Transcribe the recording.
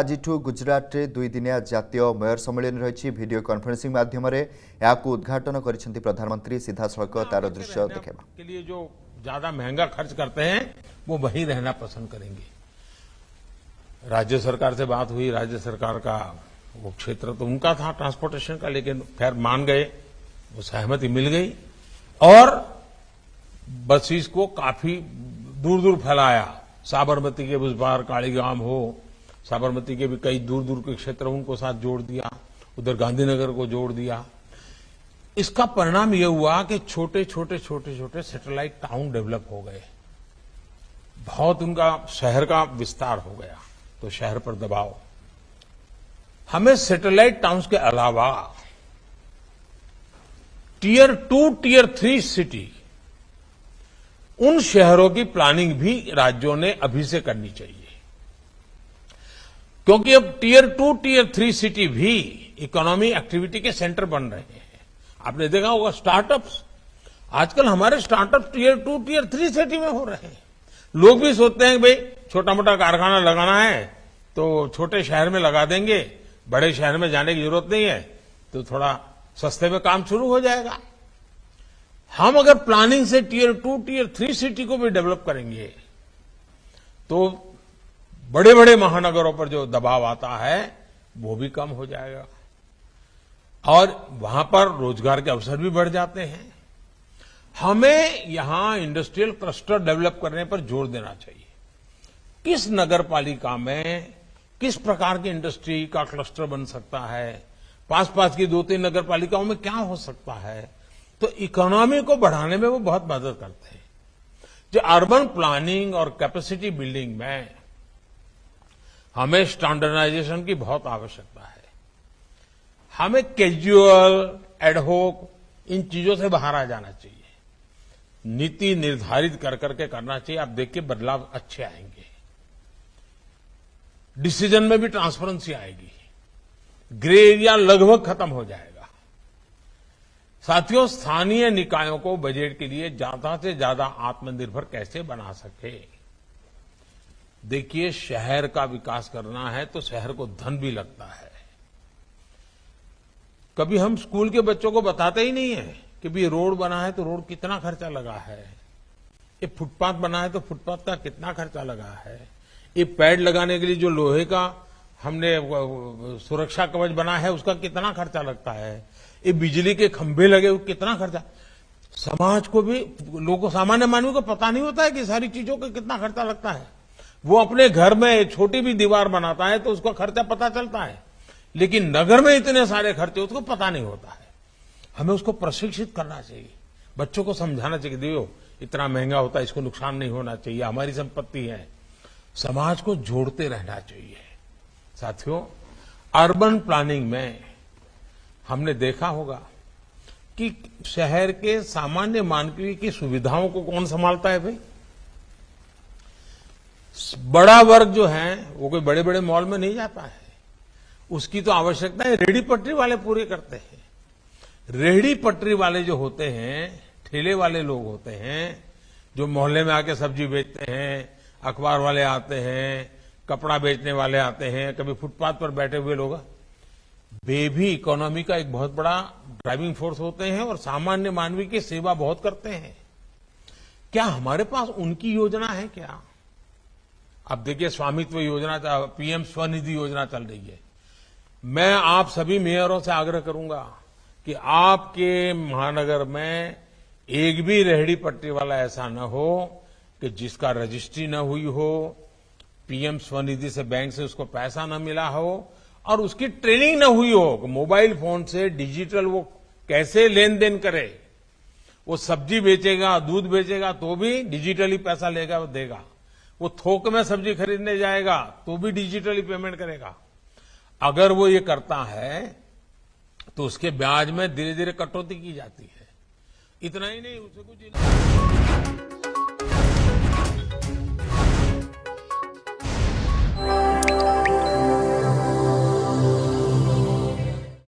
আজিঠু গুজরাটে দুই দিনিয়া मेयर सम्मेलन रही রয়েছে ভিডিও কনফরেন্সিং মাধ্যমে এখন উদ্ঘাটন করেছেন প্রধানমন্ত্রী सीधासलख তার দৃশ্য দেখেবা के लिए जो ज्यादा महंगा खर्च करते हैं वो वहीं रहना पसंद करेंगे राज्य सरकार से बात हुई राज्य सरकार का वो क्षेत्र तो उनका था ट्रांसपोर्टेशन का लेकिन खैर मान गए वो सहमति मिल गई और बसेस को काफी दूर दूर फैलाया साबरमती के उस कालीगाम हो साबरमती के भी कई दूर दूर के क्षेत्र उनको साथ जोड़ दिया उधर गांधीनगर को जोड़ दिया इसका परिणाम यह हुआ कि छोटे छोटे छोटे छोटे सैटेलाइट टाउन डेवलप हो गए बहुत उनका शहर का विस्तार हो गया तो शहर पर दबाव हमें सैटेलाइट टाउन्स के अलावा tier two tier three city उन शहरों की प्लानिंग भी राज्यों ने अभी से करनी चाहिए क्योंकि अब tier two tier three city भी इकोनॉमी एक्टिविटी के सेंटर बन रहे हैं आपने देखा होगा स्टार्टअप्स आजकल हमारे startup tier two tier three city में हो रहे हैं लोग भी सोचते हैं भाई छोटा मोटा कारखाना लगाना है तो छोटे शहर में लगा देंगे बड़े शहर में जाने की जरूरत नहीं है तो थोड़ा सस्ते में काम शुरू हो जाएगा हम अगर प्लानिंग से tier two tier three city को भी डेवलप करेंगे तो बड़े बड़े महानगरों पर जो दबाव आता है वो भी कम हो जाएगा और वहां पर रोजगार के अवसर भी बढ़ जाते हैं हमें यहां इंडस्ट्रियल क्लस्टर डेवलप करने पर जोर देना चाहिए किस नगर पालिका में किस प्रकार की इंडस्ट्री का क्लस्टर बन सकता है पास पास की दो तीन नगर पालिकाओं में क्या हो सकता है तो इकोनॉमी को बढ़ाने में वो बहुत मदद करते हैं जो अर्बन प्लानिंग और कैपेसिटी बिल्डिंग में हमें स्टैंडर्डाइजेशन की बहुत आवश्यकता है हमें कैजुअल एडहोक इन चीजों से बाहर आ जाना चाहिए नीति निर्धारित कर करके करना चाहिए आप देखिए बदलाव अच्छे आएंगे डिसीजन में भी ट्रांसपेरेंसी आएगी ग्रे एरिया लगभग खत्म हो जाएगा साथियों स्थानीय निकायों को बजट के लिए ज्यादा से ज्यादा आत्मनिर्भर कैसे बना सके देखिए शहर का विकास करना है तो शहर को धन भी लगता है कभी हम स्कूल के बच्चों को बताते ही नहीं है कि भाई रोड बना है तो रोड कितना खर्चा लगा है ये फुटपाथ बना है तो फुटपाथ का कितना खर्चा लगा है ये पैड लगाने के लिए जो लोहे का हमने सुरक्षा कवच बना है उसका कितना खर्चा लगता है ये बिजली के खंभे लगे वो कितना खर्चा समाज को भी लोगों सामान्य मानवी को पता नहीं होता है कि सारी चीजों का कितना खर्चा लगता है वो अपने घर में छोटी भी दीवार बनाता है तो उसका खर्चा पता चलता है लेकिन नगर में इतने सारे खर्चे उसको पता नहीं होता है हमें उसको प्रशिक्षित करना चाहिए बच्चों को समझाना चाहिए देखो इतना महंगा होता है इसको नुकसान नहीं होना चाहिए हमारी संपत्ति है समाज को जोड़ते रहना चाहिए साथियों अर्बन प्लानिंग में हमने देखा होगा कि शहर के सामान्य मानवीय की सुविधाओं को कौन संभालता है भाई बड़ा वर्ग जो है वो कोई बड़े बड़े मॉल में नहीं जाता है उसकी तो आवश्यकता है रेहड़ी पटरी वाले पूरे करते हैं रेहड़ी पटरी वाले जो होते हैं ठेले वाले लोग होते हैं जो मोहल्ले में आके सब्जी बेचते हैं अखबार वाले आते हैं कपड़ा बेचने वाले आते हैं कभी फुटपाथ पर बैठे हुए लोग वे भी इकोनॉमी का एक बहुत बड़ा ड्राइविंग फोर्स होते हैं और सामान्य मानवीय की सेवा बहुत करते हैं क्या हमारे पास उनकी योजना है क्या अब देखिए स्वामित्व योजना पीएम स्वनिधि योजना चल रही है मैं आप सभी मेयरों से आग्रह करूंगा कि आपके महानगर में एक भी रेहड़ी पट्टी वाला ऐसा न हो कि जिसका रजिस्ट्री न हुई हो पीएम स्वनिधि से बैंक से उसको पैसा न मिला हो और उसकी ट्रेनिंग न हुई हो मोबाइल फोन से डिजिटल वो कैसे लेन देन करे वो सब्जी बेचेगा दूध बेचेगा तो भी डिजिटली पैसा लेगा वो देगा वो थोक में सब्जी खरीदने जाएगा तो भी डिजिटली पेमेंट करेगा अगर वो ये करता है तो उसके ब्याज में धीरे धीरे कटौती की जाती है इतना ही नहीं उसे कुछ